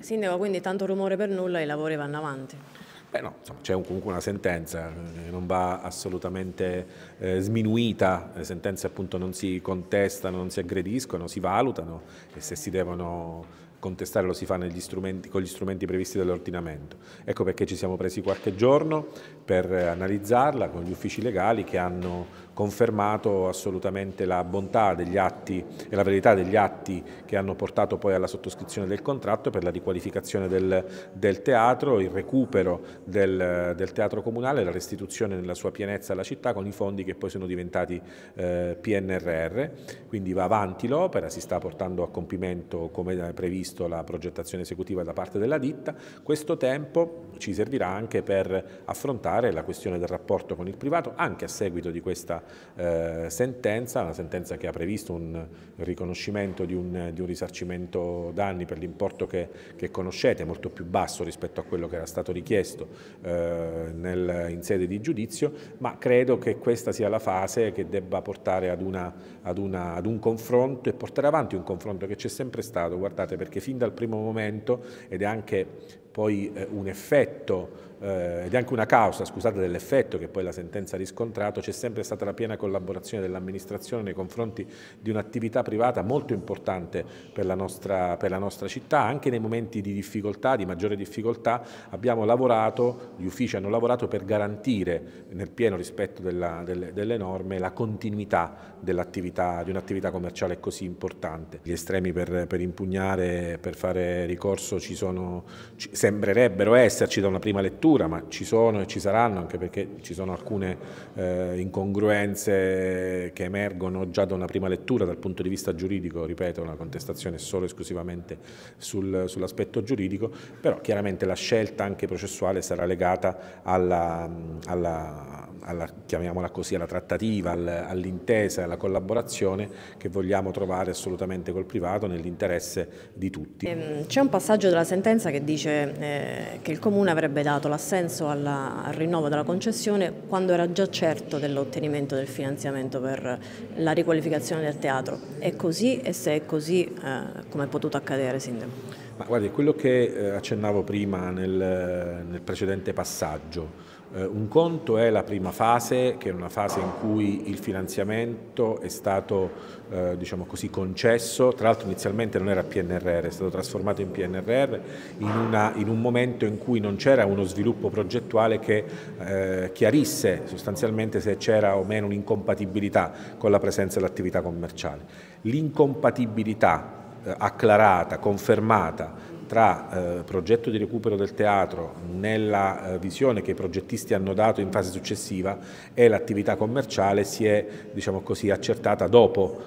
Sindaco, quindi tanto rumore per nulla, e i lavori vanno avanti. Beh no, c'è comunque una sentenza eh, non va assolutamente eh, sminuita, le sentenze appunto non si contestano, non si aggrediscono, si valutano e se si devono contestare lo si fa con gli strumenti previsti dall'ordinamento. Ecco perché ci siamo presi qualche giorno per eh, analizzarla con gli uffici legali che hanno confermato assolutamente la bontà degli atti e la verità degli atti che hanno portato poi alla sottoscrizione del contratto per la riqualificazione del, del teatro, il recupero del, del, teatro comunale, la restituzione nella sua pienezza alla città con i fondi che poi sono diventati eh, PNRR, quindi va avanti l'opera, si sta portando a compimento come previsto la progettazione esecutiva da parte della ditta, questo tempo ci servirà anche per affrontare la questione del rapporto con il privato anche a seguito di questa eh, sentenza, una sentenza che ha previsto un riconoscimento di un, di un risarcimento danni per l'importo che, che, conoscete, molto più basso rispetto a quello che era stato richiesto eh, nel, in sede di giudizio, ma credo che questa sia la fase che debba portare ad, una, ad, una, ad un confronto e portare avanti un confronto che c'è sempre stato, guardate perché fin dal primo momento ed è anche poi eh, un effetto l'effetto eh, ed è anche una causa, scusate, dell'effetto che poi la sentenza ha riscontrato, c'è sempre stata la piena collaborazione dell'amministrazione nei confronti di un'attività privata molto importante per la, nostra, per la, nostra, città, anche nei momenti di difficoltà, di maggiore difficoltà, abbiamo lavorato, gli uffici hanno lavorato per garantire nel pieno rispetto della, delle, delle, norme la continuità di un'attività commerciale così importante. Gli estremi per, per impugnare, per fare ricorso ci sono, ci, sembrerebbero esserci da una prima lettura, ma ci sono e ci saranno, anche perché ci sono alcune eh, incongruenze che emergono già da una prima lettura dal punto di vista giuridico, ripeto, una contestazione solo e esclusivamente sul, sull'aspetto giuridico, però chiaramente la scelta anche processuale sarà legata alla, alla alla, chiamiamola così, alla trattativa, all'intesa, alla collaborazione che vogliamo trovare assolutamente col privato nell'interesse di tutti. Ehm, c'è un passaggio della sentenza che dice eh, che il Comune avrebbe dato l'assenso al rinnovo della concessione quando era già certo dell'ottenimento del finanziamento per la riqualificazione del teatro. È così e se è così eh, come è potuto accadere, Sindaco? Ma guardi, quello che eh, accennavo prima nel, nel precedente passaggio, eh, un conto è la prima fase, che è una fase in cui il finanziamento è stato eh, diciamo così, concesso, tra l'altro inizialmente non era PNRR, è stato trasformato in PNRR in, una, in un momento in cui non c'era uno sviluppo progettuale che eh, chiarisse sostanzialmente se c'era o meno un'incompatibilità con la presenza dell'attività commerciale. L'incompatibilità eh, acclarata, confermata tra eh, progetto di recupero del teatro nella eh, visione che i progettisti hanno dato in fase successiva e l'attività commerciale si è diciamo così, accertata dopo